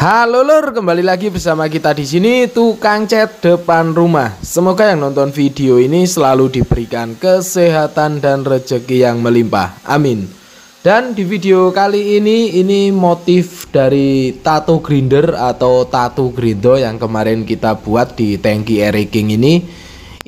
Halo lur, kembali lagi bersama kita di sini tukang cat depan rumah. Semoga yang nonton video ini selalu diberikan kesehatan dan rezeki yang melimpah. Amin. Dan di video kali ini ini motif dari tato grinder atau tato grindo yang kemarin kita buat di tangki Eriking ini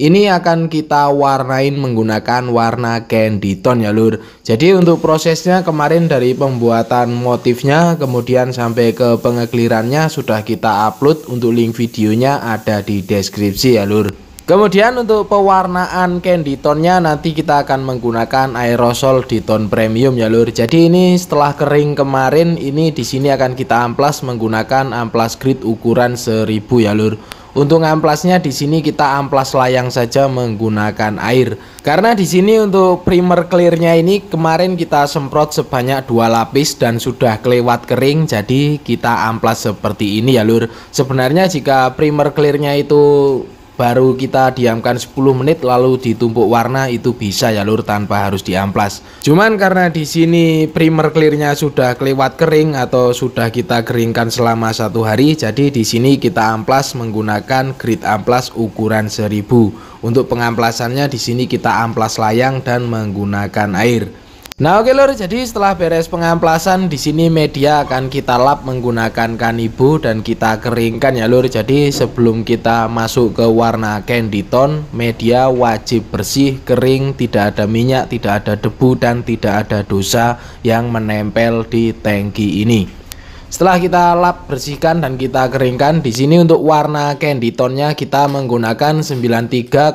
ini akan kita warnain menggunakan warna candy tone ya lur Jadi untuk prosesnya kemarin dari pembuatan motifnya kemudian sampai ke pengeklirannya sudah kita upload Untuk link videonya ada di deskripsi ya lur Kemudian untuk pewarnaan candy tone-nya nanti kita akan menggunakan aerosol di tone premium ya lur. Jadi ini setelah kering kemarin ini di sini akan kita amplas menggunakan amplas grid ukuran 1000 ya lur. Untuk amplasnya di sini kita amplas layang saja menggunakan air. Karena di sini untuk primer clearnya ini kemarin kita semprot sebanyak dua lapis dan sudah kelewat kering jadi kita amplas seperti ini ya lur. Sebenarnya jika primer clearnya itu baru kita diamkan 10 menit lalu ditumpuk warna itu bisa ya lur tanpa harus diamplas cuman karena di sini primer clearnya sudah kelewat kering atau sudah kita keringkan selama satu hari jadi di sini kita amplas menggunakan grid amplas ukuran 1000 untuk pengamplasannya di sini kita amplas layang dan menggunakan air Nah oke lor, jadi setelah beres pengamplasan di sini media akan kita lap menggunakan kanibu dan kita keringkan ya lor. Jadi sebelum kita masuk ke warna candy tone, media wajib bersih, kering, tidak ada minyak, tidak ada debu dan tidak ada dosa yang menempel di tangki ini. Setelah kita lap, bersihkan dan kita keringkan, di sini untuk warna candy tone-nya kita menggunakan 9309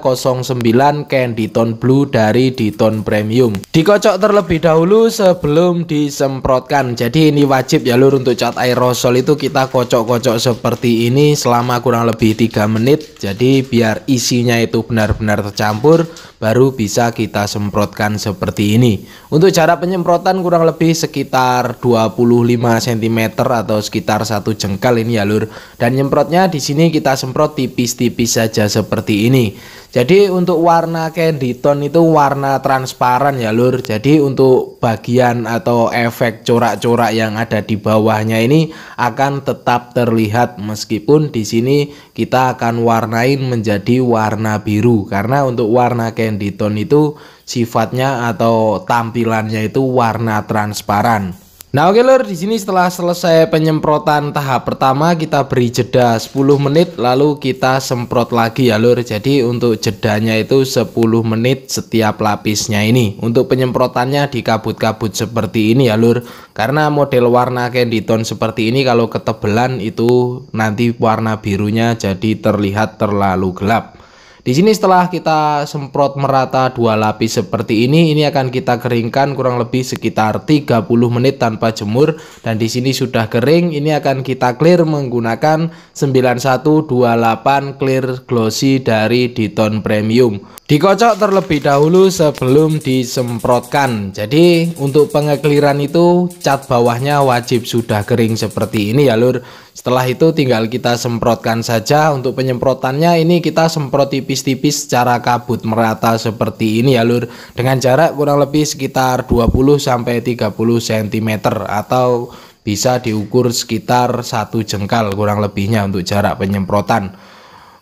candy tone blue dari Diton Premium. Dikocok terlebih dahulu sebelum disemprotkan. Jadi ini wajib ya lur untuk cat aerosol itu kita kocok-kocok seperti ini selama kurang lebih 3 menit. Jadi biar isinya itu benar-benar tercampur baru bisa kita semprotkan seperti ini. Untuk jarak penyemprotan kurang lebih sekitar 25 cm atau sekitar satu jengkal ini ya lur dan nyemprotnya di sini kita semprot tipis-tipis saja seperti ini jadi untuk warna candy tone itu warna transparan ya lur jadi untuk bagian atau efek corak-corak yang ada di bawahnya ini akan tetap terlihat meskipun di sini kita akan warnain menjadi warna biru karena untuk warna candy tone itu sifatnya atau tampilannya itu warna transparan Nah oke lor, di sini setelah selesai penyemprotan tahap pertama kita beri jeda 10 menit lalu kita semprot lagi ya lor. Jadi untuk jedanya itu 10 menit setiap lapisnya ini. Untuk penyemprotannya di kabut-kabut seperti ini ya lor. Karena model warna candy tone seperti ini kalau ketebelan itu nanti warna birunya jadi terlihat terlalu gelap. Di sini setelah kita semprot merata dua lapis seperti ini, ini akan kita keringkan kurang lebih sekitar 30 menit tanpa jemur dan di sini sudah kering, ini akan kita clear menggunakan 9128 clear glossy dari Diton Premium. Dikocok terlebih dahulu sebelum disemprotkan. Jadi untuk pengekliran itu cat bawahnya wajib sudah kering seperti ini ya lur. Setelah itu tinggal kita semprotkan saja. Untuk penyemprotannya ini kita semprot tipis-tipis secara kabut merata seperti ini ya Lur. Dengan jarak kurang lebih sekitar 20 30 cm atau bisa diukur sekitar satu jengkal kurang lebihnya untuk jarak penyemprotan.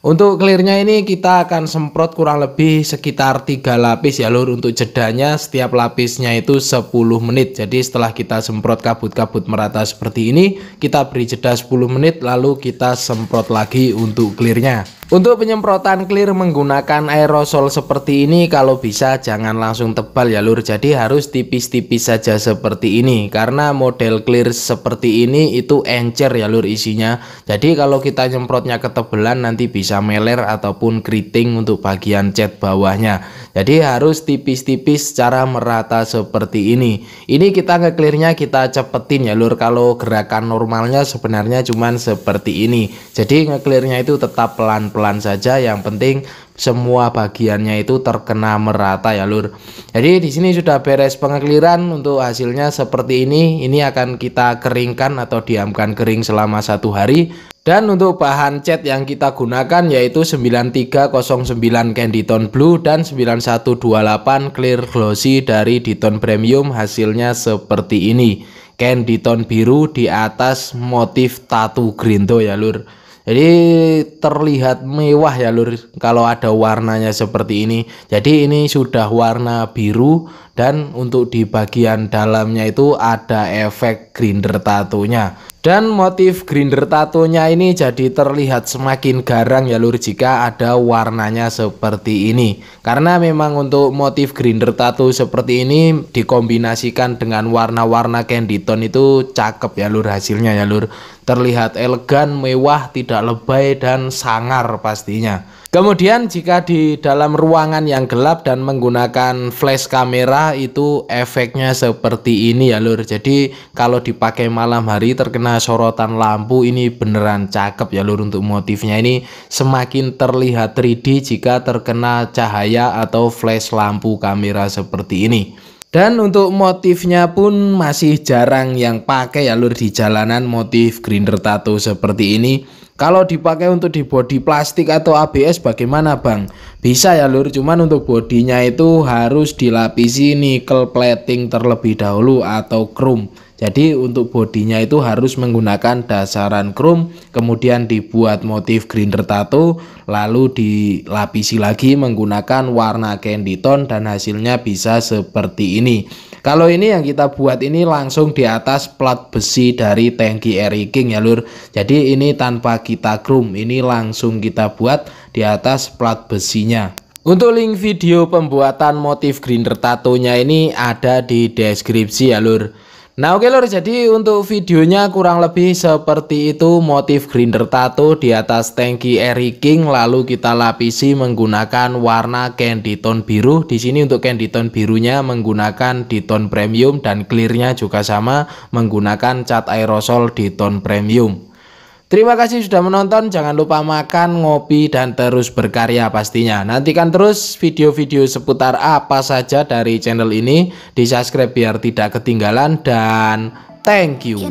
Untuk clearnya ini kita akan semprot kurang lebih sekitar 3 lapis ya lur untuk jedanya setiap lapisnya itu 10 menit. Jadi setelah kita semprot kabut-kabut merata seperti ini, kita beri jeda 10 menit lalu kita semprot lagi untuk clearnya. Untuk penyemprotan clear menggunakan aerosol seperti ini kalau bisa jangan langsung tebal ya lur Jadi harus tipis-tipis saja seperti ini Karena model clear seperti ini itu encer ya lur isinya Jadi kalau kita nyemprotnya ketebalan nanti bisa meler ataupun keriting untuk bagian cat bawahnya jadi harus tipis-tipis secara merata seperti ini. Ini kita ngeklirnya kita cepetin ya lur kalau gerakan normalnya sebenarnya cuman seperti ini. Jadi ngeklirnya itu tetap pelan-pelan saja yang penting semua bagiannya itu terkena merata ya lur. Jadi di sini sudah beres pengekliran untuk hasilnya seperti ini. Ini akan kita keringkan atau diamkan kering selama satu hari. Dan untuk bahan cat yang kita gunakan yaitu 9309 Candy Tone Blue dan 9128 Clear Glossy dari Diton Premium hasilnya seperti ini. Candy Tone biru di atas motif tatu grindo ya lur. Jadi terlihat mewah ya lur kalau ada warnanya seperti ini. Jadi ini sudah warna biru dan untuk di bagian dalamnya itu ada efek grinder tatunya. Dan motif grinder tatonya ini jadi terlihat semakin garang ya lur jika ada warnanya seperti ini. Karena memang untuk motif grinder tato seperti ini dikombinasikan dengan warna-warna candy tone itu cakep ya lur hasilnya ya lur. Terlihat elegan, mewah, tidak lebay dan sangar pastinya. Kemudian jika di dalam ruangan yang gelap dan menggunakan flash kamera itu efeknya seperti ini ya lur. Jadi kalau dipakai malam hari terkena sorotan lampu ini beneran cakep ya lur untuk motifnya ini semakin terlihat 3D jika terkena cahaya atau flash lampu kamera seperti ini. Dan untuk motifnya pun masih jarang yang pakai ya lur di jalanan motif grinder tato seperti ini kalau dipakai untuk di body plastik atau ABS bagaimana bang? Bisa ya lur, cuman untuk bodinya itu harus dilapisi nikel plating terlebih dahulu atau chrome jadi untuk bodinya itu harus menggunakan dasaran chrome, kemudian dibuat motif grinder tato, lalu dilapisi lagi menggunakan warna candy tone dan hasilnya bisa seperti ini. Kalau ini yang kita buat ini langsung di atas plat besi dari tangki air King ya lur. Jadi ini tanpa kita chrome, ini langsung kita buat di atas plat besinya. Untuk link video pembuatan motif grinder tatonya ini ada di deskripsi ya lur. Nah oke okay lor, jadi untuk videonya kurang lebih seperti itu motif grinder tato di atas tangki Eri King lalu kita lapisi menggunakan warna candy tone biru. Di sini untuk candy tone birunya menggunakan di tone premium dan clearnya juga sama menggunakan cat aerosol di tone premium. Terima kasih sudah menonton, jangan lupa makan, ngopi, dan terus berkarya pastinya. Nantikan terus video-video seputar apa saja dari channel ini, di subscribe biar tidak ketinggalan, dan thank you.